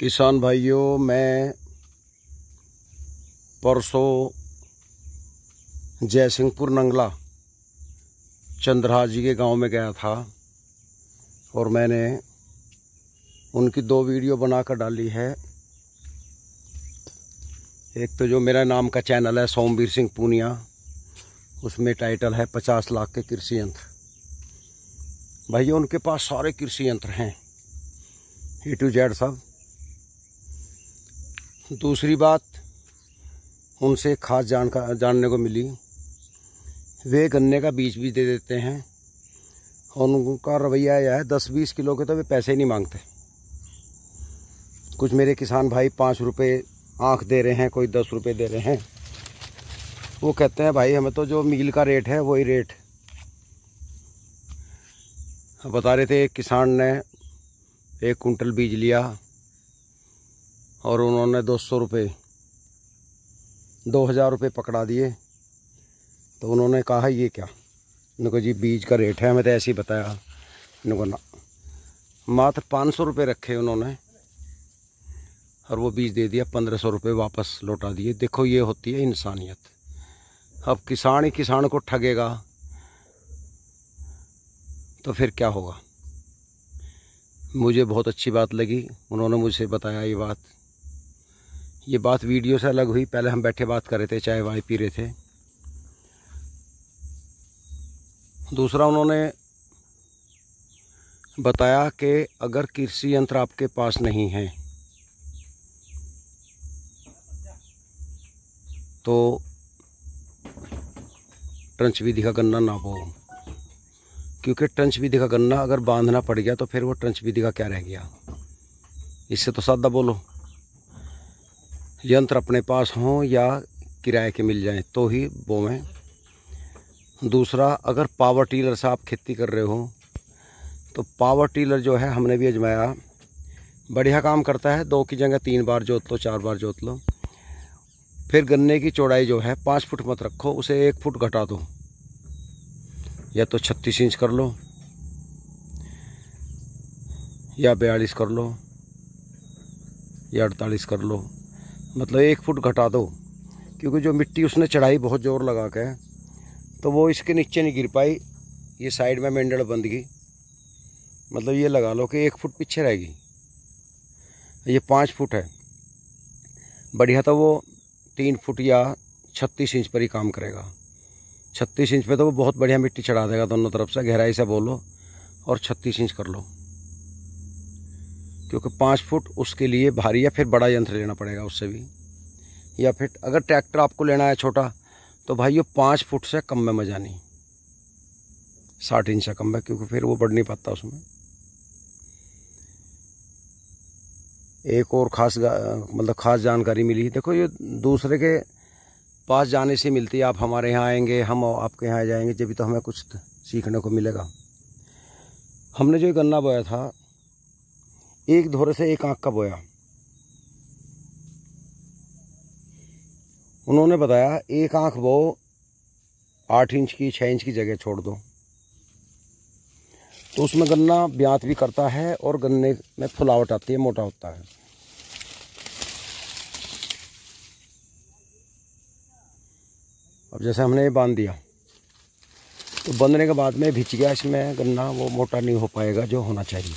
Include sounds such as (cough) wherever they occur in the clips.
किसान भाइयों मैं परसों जयसिंहपुर नंगला चंद्रहा जी के गांव में गया था और मैंने उनकी दो वीडियो बनाकर डाली है एक तो जो मेरा नाम का चैनल है सोमवीर सिंह पूनिया उसमें टाइटल है पचास लाख के कृषि यंत्र भाइयों उनके पास सारे कृषि यंत्र हैं ए टू जेड सब दूसरी बात उनसे खास जान का जानने को मिली वे गन्ने का बीज भी दे देते हैं और उनका रवैया यह है दस बीस किलो के तो वे पैसे नहीं मांगते कुछ मेरे किसान भाई पाँच रुपये आँख दे रहे हैं कोई दस रुपये दे रहे हैं वो कहते हैं भाई हमें तो जो मील का रेट है वही रेट बता रहे थे एक किसान ने एक कुंटल बीज लिया और उन्होंने दो सौ रुपये दो हज़ार रुपये पकड़ा दिए तो उन्होंने कहा ये क्या इनको जी बीज का रेट है हमें तो ऐसे ही बताया इनको ना मात्र पाँच सौ रुपये रखे उन्होंने और वो बीज दे दिया पंद्रह सौ रुपये वापस लौटा दिए देखो ये होती है इंसानियत अब किसान ही किसान को ठगेगा तो फिर क्या होगा मुझे बहुत अच्छी बात लगी उन्होंने मुझसे बताया ये बात ये बात वीडियो से अलग हुई पहले हम बैठे बात कर रहे थे चाय वाय पी रहे थे दूसरा उन्होंने बताया कि अगर कृषि यंत्र आपके पास नहीं है तो ट्रंच विधि का गन्ना ना बो क्योंकि ट्रंच विधि का गन्ना अगर बांधना पड़ गया तो फिर वो ट्रंच विधि का क्या रह गया इससे तो सादा बोलो यंत्र अपने पास हों या किराए के मिल जाएं तो ही बोवें दूसरा अगर पावर टीलर से आप खेती कर रहे हो तो पावर टीलर जो है हमने भी अजमाया बढ़िया काम करता है दो की जगह तीन बार जोत लो चार बार जोत लो फिर गन्ने की चौड़ाई जो है पाँच फुट मत रखो उसे एक फुट घटा दो या तो छत्तीस इंच कर लो या बयालीस कर लो या अड़तालीस कर लो मतलब एक फुट घटा दो क्योंकि जो मिट्टी उसने चढ़ाई बहुत ज़ोर लगा के तो वो इसके नीचे नहीं गिर पाई ये साइड में मेंडल बंद गई मतलब ये लगा लो कि एक फुट पीछे रहेगी ये पाँच फुट है बढ़िया तो वो तीन फुट या छत्तीस इंच पर ही काम करेगा छत्तीस इंच पे तो वो बहुत बढ़िया मिट्टी चढ़ा देगा दोनों तरफ से गहराई से बोलो और छत्तीस इंच कर लो क्योंकि पाँच फुट उसके लिए भारी या फिर बड़ा यंत्र लेना पड़ेगा उससे भी या फिर अगर ट्रैक्टर आपको लेना है छोटा तो भाई ये पाँच फुट से कम में मजा नहीं साठ इंच से कम में क्योंकि फिर वो बढ़ नहीं पाता उसमें एक और ख़ास मतलब ख़ास जानकारी मिली देखो ये दूसरे के पास जाने से मिलती है आप हमारे यहाँ आएंगे हम आपके यहाँ जाएंगे जब भी तो हमें कुछ सीखने को मिलेगा हमने जो गन्ना बोया था एक धोरे से एक आंख का बोया उन्होंने बताया एक आंख वो आठ इंच की छः इंच की जगह छोड़ दो तो उसमें गन्ना ब्यात भी करता है और गन्ने में फुलावट आती है मोटा होता है अब जैसे हमने ये बांध दिया तो बंधने के बाद में भिच गया इसमें गन्ना वो मोटा नहीं हो पाएगा जो होना चाहिए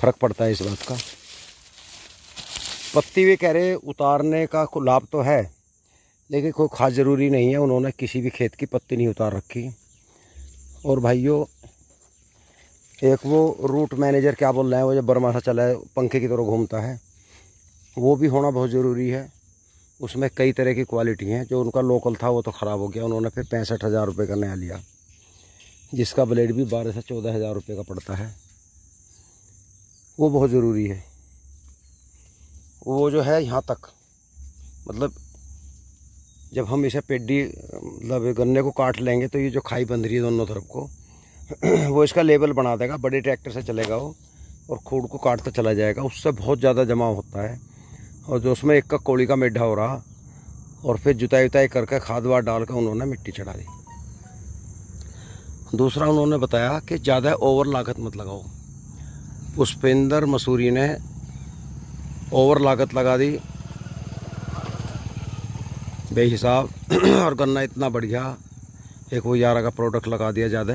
फ़र्क पड़ता है इस बात का पत्ती भी कह रहे उतारने का लाभ तो है लेकिन कोई खास ज़रूरी नहीं है उन्होंने किसी भी खेत की पत्ती नहीं उतार रखी और भाइयों एक वो रूट मैनेजर क्या बोल रहे हैं वो जब बर्मा सा चला है पंखे की तरह घूमता है वो भी होना बहुत ज़रूरी है उसमें कई तरह की क्वालिटी हैं जो उनका लोकल था वो तो ख़राब हो गया उन्होंने फिर पैंसठ हज़ार रुपये का नया लिया जिसका ब्लेड भी बारह से चौदह हज़ार रुपये का पड़ता है वो बहुत ज़रूरी है वो जो है यहाँ तक मतलब जब हम इसे पेड्डी मतलब गन्ने को काट लेंगे तो ये जो खाई बन रही है दोनों तरफ को (clears throat) वो इसका लेबल बना देगा बड़े ट्रैक्टर से चलेगा वो और खूड़ को काटता चला जाएगा उससे बहुत ज़्यादा जमा होता है और जो उसमें एक का कोड़ी का मेढा हो रहा और फिर जुताई उताई करके खाद वाद डाल कर उन्होंने मिट्टी चढ़ा दी दूसरा उन्होंने बताया कि ज़्यादा ओवर लागत मत लगाओ पुष्पेंद्र मसूरी ने ओवर लागत लगा दी बेहिसाब (clears throat) और गन्ना इतना बढ़ गया एक वो यारा का प्रोडक्ट लगा दिया ज़्यादा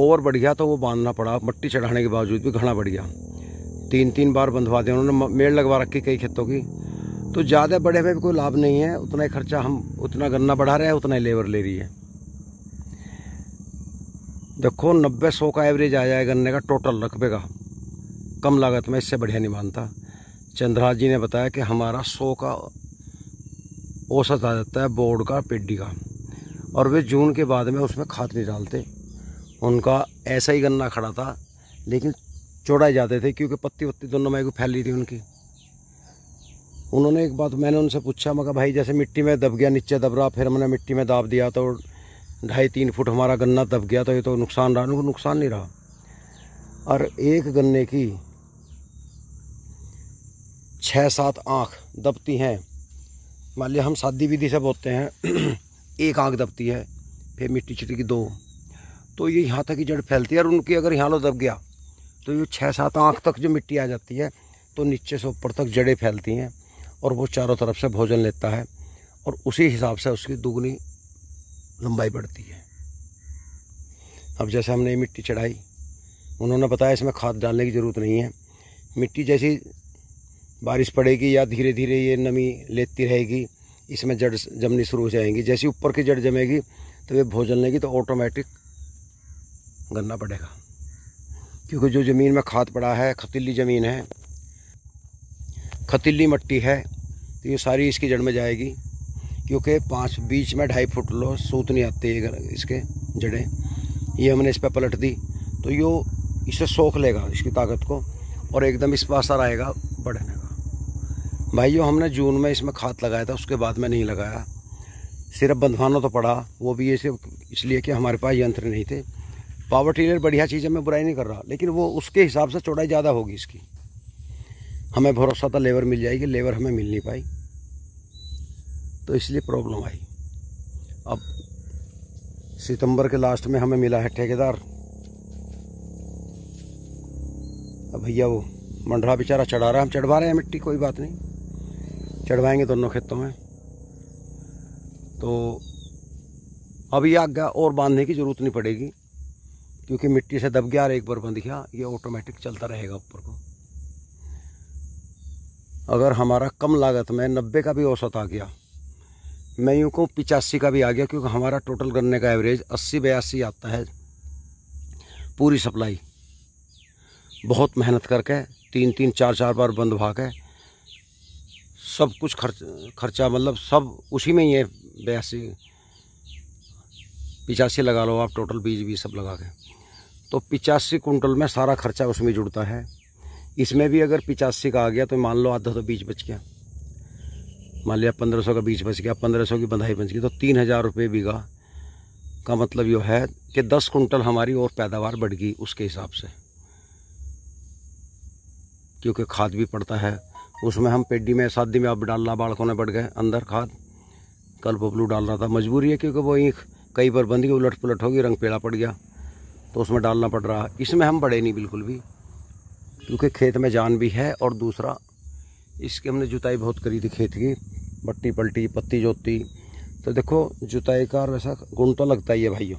ओवर बढ़ गया तो वो बांधना पड़ा मट्टी चढ़ाने के बावजूद भी घना बढ़ गया तीन तीन बार बंधवा दिया उन्होंने मेड़ लगवा रखी कई खेतों की तो ज़्यादा बढ़े में भी कोई लाभ नहीं है उतना ही खर्चा हम उतना गन्ना बढ़ा रहे हैं उतना ही लेबर ले रही है देखो नब्बे सौ का एवरेज आ जाए गन्ने का टोटल रकबे का कम लागत में इससे बढ़िया नहीं मानता चंद्रहास जी ने बताया कि हमारा सौ का औसत आ जाता है बोर्ड का पेड्डी का और वे जून के बाद में उसमें खाद नहीं डालते उनका ऐसा ही गन्ना खड़ा था लेकिन चौड़ाए जाते थे क्योंकि पत्ती वत्ती दोनों में फैल रही थी उनकी उन्होंने एक बात मैंने उनसे पूछा मगर भाई जैसे मिट्टी में दब गया नीचे दब रहा फिर मैंने मिट्टी में दाब दिया तो ढाई तीन फुट हमारा गन्ना दब गया तो ये तो नुकसान रहा नुकसान नहीं रहा और एक गन्ने की छः सात आँख दबती हैं मान लिया हम सादी विधि से बोते हैं (clears throat) एक आँख दबती है फिर मिट्टी चिट्टी की दो तो ये यहाँ तक की जड़ फैलती है और उनकी अगर यहाँ लो दब गया तो ये छः सात आँख तक जो मिट्टी आ जाती है तो नीचे से ऊपर तक जड़ें फैलती हैं और वो चारों तरफ से भोजन लेता है और उसी हिसाब से उसकी दुगनी लंबाई बढ़ती है अब जैसे हमने मिट्टी चढ़ाई उन्होंने बताया इसमें खाद डालने की ज़रूरत नहीं है मिट्टी जैसी बारिश पड़ेगी या धीरे धीरे ये नमी लेती रहेगी इसमें जड़ जमनी शुरू हो जाएंगी जैसी ऊपर की जड़ जमेगी तो ये भोजन लेगी तो ऑटोमेटिक गन्ना पड़ेगा क्योंकि जो ज़मीन में खाद पड़ा है खतीली ज़मीन है खतीली मिट्टी है तो ये सारी इसकी जड़ में जाएगी क्योंकि पाँच बीच में ढाई फुट लो सूत नहीं आते ये इसके जड़ें ये हमने इस पर पलट दी तो यो इसे सोख लेगा इसकी ताकत को और एकदम इस पास आएगा बढ़ने भाइयों हमने जून में इसमें खाद लगाया था उसके बाद में नहीं लगाया सिर्फ बंधवाना तो पड़ा वो भी ये सिर्फ इसलिए कि हमारे पास यंत्र नहीं थे पावर टीलर बढ़िया चीज़ है मैं बुराई नहीं कर रहा लेकिन वो उसके हिसाब से चौड़ाई ज़्यादा होगी इसकी हमें भरोसा था लेबर मिल जाएगी लेबर हमें मिल नहीं पाई तो इसलिए प्रॉब्लम आई अब सितंबर के लास्ट में हमें मिला है ठेकेदार अब भैया वो मंडरा बेचारा चढ़ा रहा है हम चढ़वा रहे हैं मिट्टी कोई बात नहीं चढ़वाएंगे दोनों खेतों में तो अब ये गया और बांधने की ज़रूरत नहीं पड़ेगी क्योंकि मिट्टी से दब गया और एक बार बंध गया ये ऑटोमेटिक चलता रहेगा ऊपर को अगर हमारा कम लागत में नब्बे का भी औसत आ गया मैं यूँ कहूँ पिचासी का भी आ गया क्योंकि हमारा टोटल गन्ने का एवरेज अस्सी बयासी आता है पूरी सप्लाई बहुत मेहनत करके तीन तीन चार चार बार बंद भाग है सब कुछ खर्च खर्चा मतलब सब उसी में ही है बयासी पिचासी लगा लो आप टोटल बीज बीज सब लगा के तो पिचासी कुंटल में सारा खर्चा उसमें जुड़ता है इसमें भी अगर पिचासी का आ गया तो मान लो आधा तो बीज बच गया मान लिया पंद्रह सौ का बीज बच गया पंद्रह सौ की बंधाई बच गई तो तीन हज़ार रुपये बीघा का मतलब यो है कि दस कुंटल हमारी और पैदावार बढ़ गई उसके हिसाब से क्योंकि खाद भी पड़ता है उसमें हम पेडी में शादी में अब डालना बालकों ने बढ़ गए अंदर खाद कल पपलू डालना था मजबूरी है क्योंकि वो ईख कई बार बंद गई उलट पुलट होगी रंग पेड़ा पड़ गया तो उसमें डालना पड़ रहा इसमें हम बड़े नहीं बिल्कुल भी क्योंकि खेत में जान भी है और दूसरा इसकी हमने जुताई बहुत करी थी खेत की बट्टी पलटी पत्ती जोती तो देखो जुताई का वैसा गुण तो लगता ही है भाइयों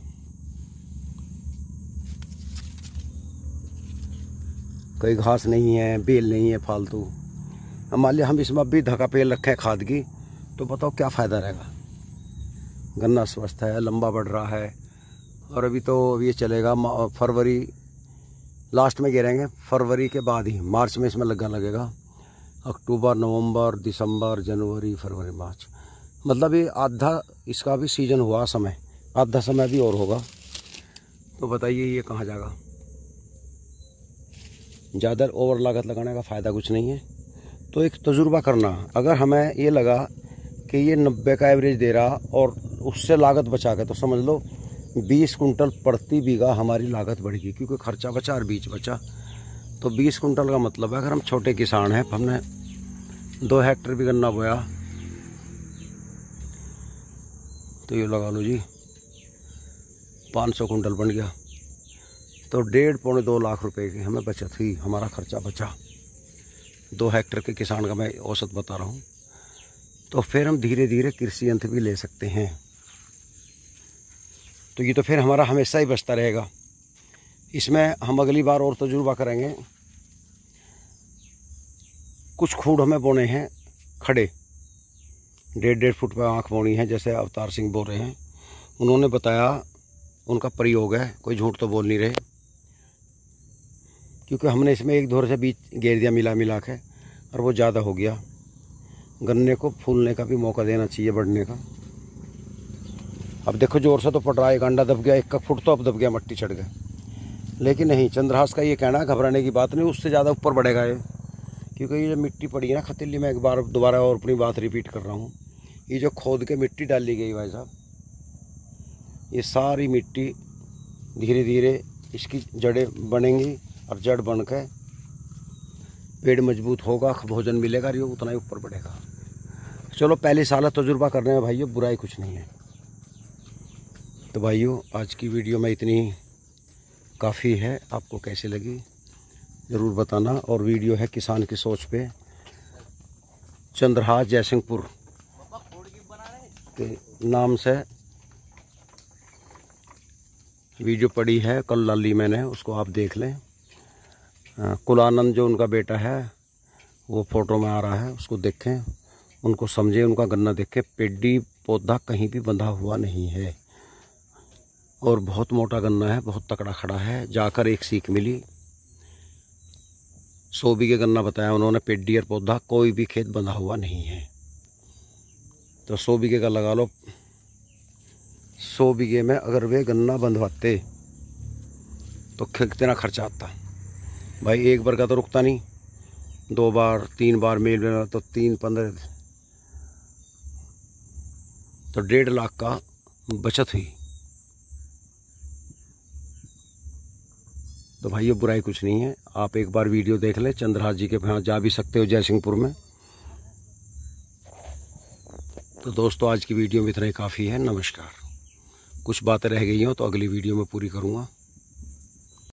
कोई घास नहीं है बेल नहीं है फालतू मान लिया हम इसमें भी धक्का रखे हैं खाद की तो बताओ क्या फ़ायदा रहेगा गन्ना स्वस्थ है लंबा बढ़ रहा है और अभी तो ये चलेगा फरवरी लास्ट में गिरेंगे फरवरी के बाद ही मार्च में इसमें लगना लगेगा अक्टूबर नवंबर दिसंबर जनवरी फरवरी मार्च मतलब ये आधा इसका भी सीजन हुआ समय आधा समय भी और होगा तो बताइए ये कहाँ जाएगा ज़्यादा ओवर लागत लगाने का फ़ायदा कुछ नहीं है तो एक तजुर्बा करना अगर हमें ये लगा कि ये नब्बे का एवरेज दे रहा और उससे लागत बचा के तो समझ लो बीस कुंटल प्रति बीघा हमारी लागत बढ़ गई क्योंकि खर्चा बचा और बीज बचा तो बीस कुंटल का मतलब है अगर हम छोटे किसान हैं हमने दो हेक्टर भी गन्ना बोया तो ये लगा लो जी पाँच सौ कुंटल बन गया तो डेढ़ पौने दो लाख रुपए की हमें बचत हुई हमारा खर्चा बचा दो हेक्टर के किसान का मैं औसत बता रहा हूँ तो फिर हम धीरे धीरे कृषि यंत्र भी ले सकते हैं तो ये तो फिर हमारा हमेशा ही बचता रहेगा इसमें हम अगली बार और तजुर्बा करेंगे कुछ खूड हमें बोने हैं खड़े डेढ़ डेढ़ फुट पर आँख बोनी है जैसे अवतार सिंह बोल रहे हैं उन्होंने बताया उनका प्रयोग है कोई झूठ तो बोल नहीं रहे क्योंकि हमने इसमें एक दौर से बीज घेर दिया मिला मिला के और वो ज़्यादा हो गया गन्ने को फूलने का भी मौका देना चाहिए बढ़ने का अब देखो जोर से तो पड़ रहा है एक अंडा दब गया एक का फुट तो अब दब गया मट्टी चढ़ गया लेकिन नहीं चंद्रहास का ये कहना घबराने की बात नहीं उससे ज़्यादा ऊपर बढ़ेगा ये क्योंकि ये जो मिट्टी पड़ी है ना खतीली मैं एक बार दोबारा और अपनी बात रिपीट कर रहा हूँ ये जो खोद के मिट्टी डाली गई भाई साहब ये सारी मिट्टी धीरे धीरे इसकी जड़ें बनेंगी और जड़ बन के पेड़ मजबूत होगा भोजन मिलेगा और ये उतना ही ऊपर बढ़ेगा चलो पहले साल तजुर्बा कर रहे हैं भाइयों बुराई कुछ नहीं है तो भाइयों आज की वीडियो में इतनी काफ़ी है आपको कैसे लगी ज़रूर बताना और वीडियो है किसान की सोच पे चंद्रहा जयसिंहपुर के नाम से वीडियो पड़ी है कल लाली मैंने उसको आप देख लें कुलानंद जो उनका बेटा है वो फोटो में आ रहा है उसको देखें उनको समझें उनका गन्ना देखें पेडी पौधा कहीं भी बंधा हुआ नहीं है और बहुत मोटा गन्ना है बहुत तकड़ा खड़ा है जाकर एक सीख मिली सो बीघे गन्ना बताया उन्होंने और पौधा कोई भी खेत बंधा हुआ नहीं है तो सो बीघे का लगा लो सो बीघे में अगर वे गन्ना बंधवाते तो कितना खर्चा आता भाई एक बार का तो रुकता नहीं दो बार तीन बार मेल में तो तीन पंद्रह तो डेढ़ लाख का बचत हुई तो भाई ये बुराई कुछ नहीं है आप एक बार वीडियो देख लें चंद्रहा जी के यहाँ जा भी सकते हो जयसिंहपुर में तो दोस्तों आज की वीडियो में इतना ही काफ़ी है नमस्कार कुछ बातें रह गई हो तो अगली वीडियो में पूरी करूँगा